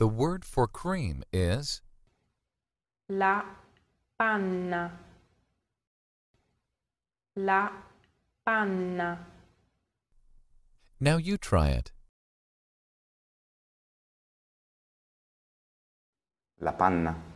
The word for cream is La panna. La panna. Now you try it. La panna.